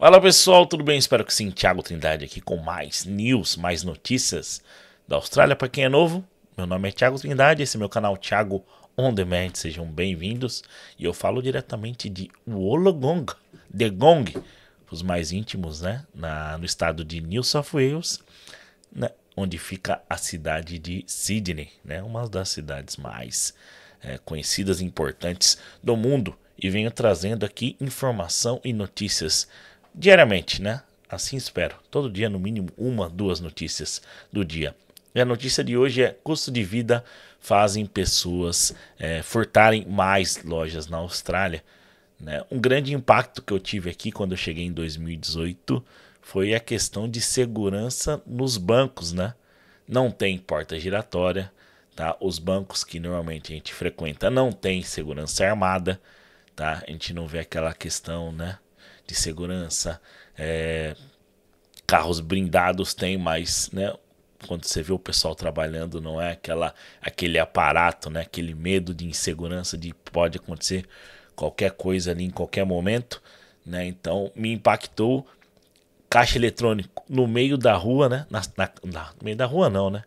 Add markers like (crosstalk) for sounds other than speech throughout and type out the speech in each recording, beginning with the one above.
Fala pessoal, tudo bem? Espero que sim. Thiago Trindade aqui com mais news, mais notícias da Austrália. Para quem é novo, meu nome é Thiago Trindade, esse é meu canal Thiago On Demand. Sejam bem-vindos. E eu falo diretamente de Wollongong, de Gong, os mais íntimos, né? Na, no estado de New South Wales, né? onde fica a cidade de Sydney, né? Uma das cidades mais é, conhecidas e importantes do mundo. E venho trazendo aqui informação e notícias diariamente, né? Assim espero. Todo dia, no mínimo, uma, duas notícias do dia. E a notícia de hoje é: custo de vida fazem pessoas é, furtarem mais lojas na Austrália. Né? Um grande impacto que eu tive aqui quando eu cheguei em 2018 foi a questão de segurança nos bancos, né? Não tem porta giratória, tá? Os bancos que normalmente a gente frequenta não tem segurança armada, tá? A gente não vê aquela questão, né? de segurança, é, carros blindados tem, mas né, quando você vê o pessoal trabalhando, não é aquela aquele aparato, né, aquele medo de insegurança de pode acontecer qualquer coisa ali em qualquer momento. Né? Então me impactou caixa eletrônico no meio da rua, né? Na, na, na no meio da rua não, né?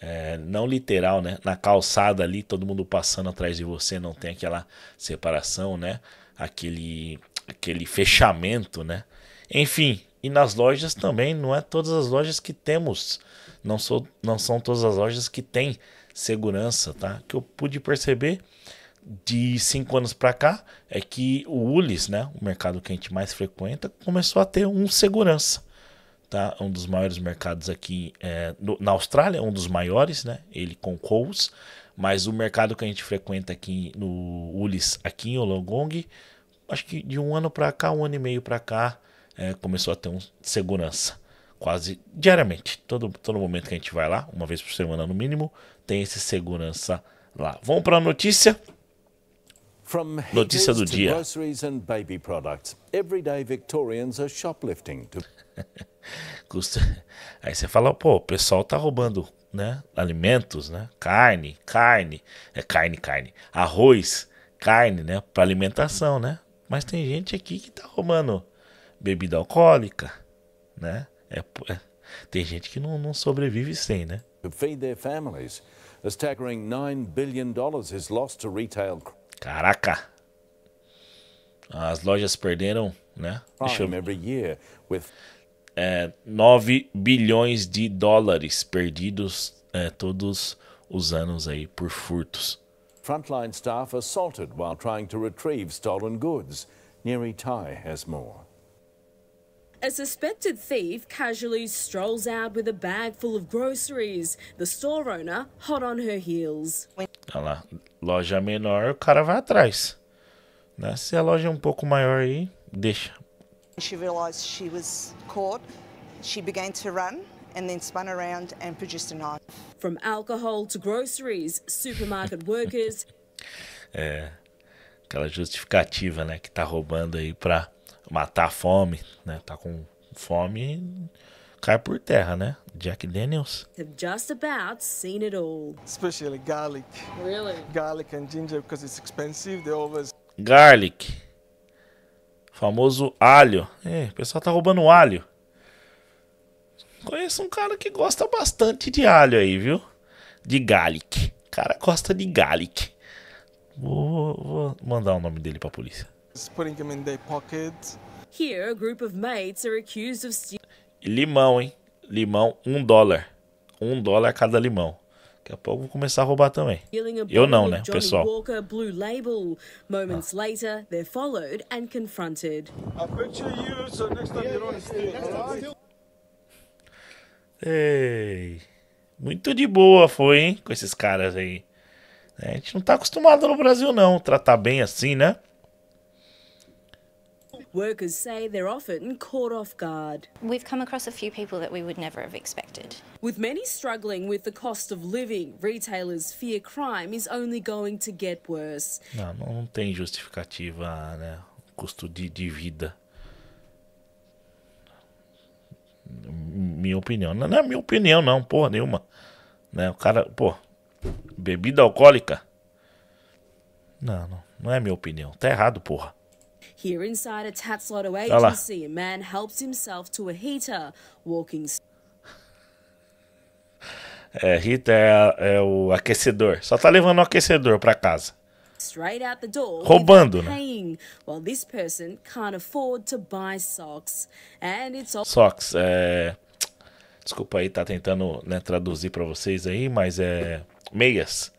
É, não literal, né? Na calçada ali, todo mundo passando atrás de você, não tem aquela separação, né? Aquele aquele fechamento, né? Enfim, e nas lojas também, não é todas as lojas que temos, não, sou, não são todas as lojas que têm segurança, tá? Que eu pude perceber de cinco anos para cá é que o Ulis, né, o mercado que a gente mais frequenta, começou a ter um segurança, tá? Um dos maiores mercados aqui é, no, na Austrália, um dos maiores, né? Ele com Coles, mas o mercado que a gente frequenta aqui no Ulis, aqui em Olongong, acho que de um ano para cá, um ano e meio para cá, é, começou a ter um segurança. Quase diariamente. Todo, todo momento que a gente vai lá, uma vez por semana no mínimo, tem esse segurança lá. Vamos para a notícia? Notícia do dia. (laughs) Aí você fala, pô, o pessoal tá roubando, né? Alimentos, né? Carne, carne, é carne, carne, arroz, carne, né? Para alimentação, né? Mas tem gente aqui que tá arrumando bebida alcoólica, né? É, é, tem gente que não, não sobrevive sem, né? Caraca. As lojas perderam, né? Deixa eu... ver. é, 9 bilhões de dólares perdidos é, todos os anos aí por furtos. Frontline staff assaulted while trying to retrieve stolen goods. Neri Tai has more. A suspected thief casually strolls out with a bag full of groceries. The store owner hot on her heels. Olha lá, loja menor, o cara vai atrás. Né? Se a loja é um pouco maior aí, deixa. She realized she was caught. She began to run. and then spun around and produced a knife. From alcohol to groceries, supermarket workers. (laughs) é, aquela justificativa, né, que tá roubando aí para matar a fome, né? Tá com fome cai por terra, né? Jack Daniels. Have just about seen it all. Especially garlic. Really? Garlic and ginger because it's expensive, they always Garlic. Famoso alho. É, o pessoal tá roubando alho. Conheço um cara que gosta bastante de alho aí, viu? De garlic. O cara gosta de garlic. Vou, vou mandar o nome dele pra polícia. Here, of... Limão, hein? Limão, um dólar. Um dólar a cada limão. Daqui a pouco vou começar a roubar também. Eu não, né, o pessoal? Walker, Blue Label. Moments ah. later, they're followed and confronted. I bet you so next time you're on yeah, Ei, muito de boa foi, hein? Com esses caras aí. A gente não tá acostumado no Brasil, não, tratar bem assim, né? Workers say they're often caught off guard. We've come across a few people that we would never have expected. With many struggling with the cost of living, retailers fear crime is only going to get worse. Não, não tem justificativa, né? Custo de, de vida minha opinião. Não, não é minha opinião, não, porra nenhuma. Né? O cara, pô, bebida alcoólica. Não, não, não é minha opinião. Tá errado, porra. Here inside a tá agency, a man helps himself to a heater, walking. É, Rita é, é, o aquecedor. Só tá levando o aquecedor pra casa. Straight out the door, Roubando, né? while this person can't afford to buy socks. And it's all... Socks, é... Desculpa aí, tá tentando né, traduzir para vocês aí, mas é meias,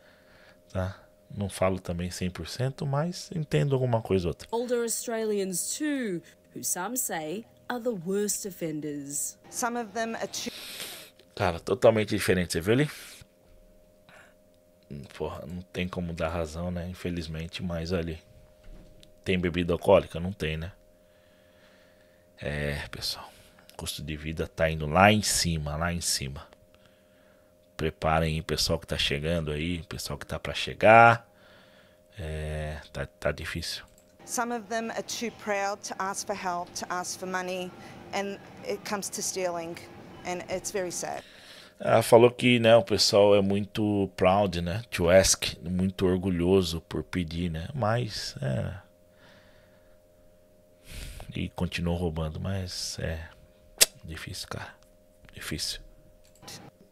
tá? Não falo também 100%, mas entendo alguma coisa ou outra. Older Australians too, who some say are the worst offenders. Some of them are too... Cara, totalmente diferente, você viu ali? Porra, não tem como dar razão, né? Infelizmente, mas ali. Tem bebida alcoólica? Não tem, né? É, pessoal custo de vida está indo lá em cima, lá em cima. Preparem o pessoal que está chegando aí, o pessoal que está para chegar. É, tá, tá difícil. Some of them are too proud to ask for help, to ask for money, and it comes to stealing, and it's very sad. Ela ah, falou que né, o pessoal é muito proud, né? To ask, muito orgulhoso por pedir, né? Mas. É... E continuou roubando, mas é. Difícil, cara. Difícil.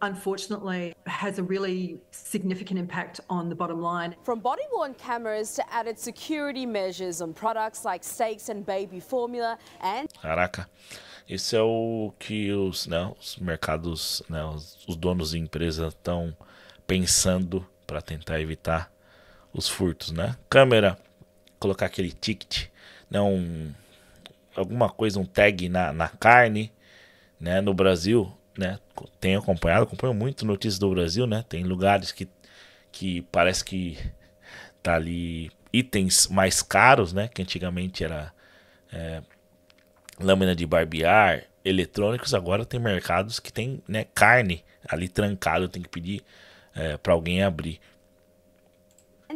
Unfortunately, has a really significant impact on the bottom line. From body worn cameras to added security measures on products like steaks and baby formula and. Caraca. Esse é o que os, né, os mercados, né, os, os donos de empresa estão pensando para tentar evitar os furtos, né? Câmera, colocar aquele ticket, né, um, alguma coisa, um tag na, na carne, né, no Brasil, né, tenho acompanhado, acompanho muito notícias do Brasil, né? Tem lugares que, que parece que tá ali itens mais caros, né? Que antigamente era é, lâmina de barbear, eletrônicos, agora tem mercados que tem né, carne ali trancada, tem que pedir é, para alguém abrir.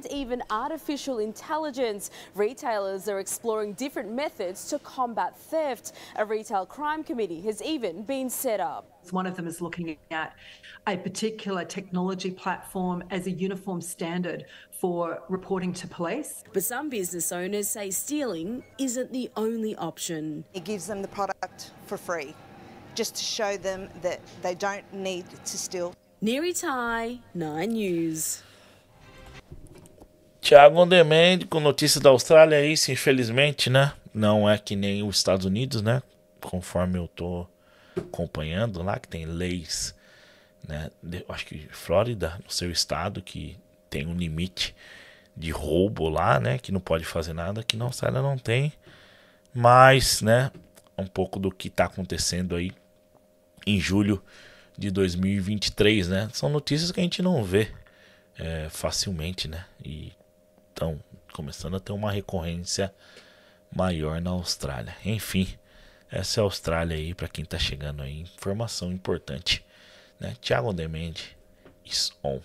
and even artificial intelligence. Retailers are exploring different methods to combat theft. A retail crime committee has even been set up. One of them is looking at a particular technology platform as a uniform standard for reporting to police. But some business owners say stealing isn't the only option. It gives them the product for free, just to show them that they don't need to steal. Neri Tai, 9 News. Tiago Ondemand com notícias da Austrália, é isso, infelizmente, né? Não é que nem os Estados Unidos, né? Conforme eu tô acompanhando lá, que tem leis, né? De, acho que Flórida, no seu estado, que tem um limite de roubo lá, né? Que não pode fazer nada, que na Austrália não tem. Mas, né? Um pouco do que tá acontecendo aí em julho de 2023, né? São notícias que a gente não vê é, facilmente, né? E estão começando a ter uma recorrência maior na Austrália. Enfim, essa é a Austrália aí para quem está chegando aí, informação importante, né? Thiago Demende is on.